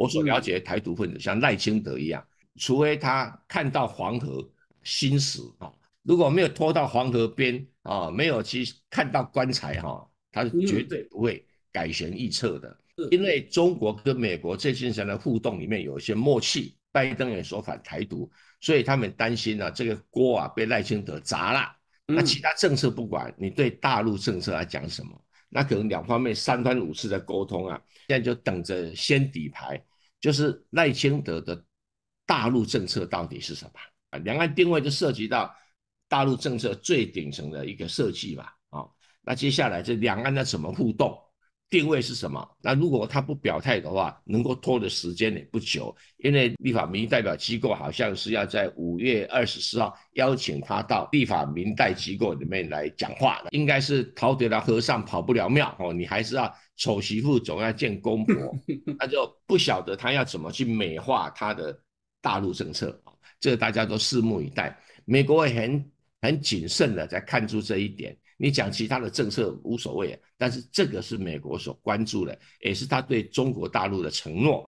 我所了解的台独分子像赖清德一样，除非他看到黄河心死啊，如果没有拖到黄河边啊，没有去看到棺材哈，他是绝对不会改弦易辙的。因为中国跟美国最近来的互动里面有一些默契，拜登也说反台独，所以他们担心啊，这个锅啊被赖清德砸了。那其他政策不管你对大陆政策来讲什么，那可能两方面三番五次的沟通啊，现在就等着先底牌。就是赖清德的大陆政策到底是什么啊？两岸定位就涉及到大陆政策最顶层的一个设计吧。啊，那接下来这两岸要怎么互动？定位是什么？那如果他不表态的话，能够拖的时间也不久，因为立法民意代表机构好像是要在五月二十四号邀请他到立法民代机构里面来讲话，应该是逃得了和尚跑不了庙哦，你还是要丑媳妇总要见公婆，那就不晓得他要怎么去美化他的大陆政策这个大家都拭目以待。美国很很谨慎的在看出这一点。你讲其他的政策无所谓，但是这个是美国所关注的，也是他对中国大陆的承诺。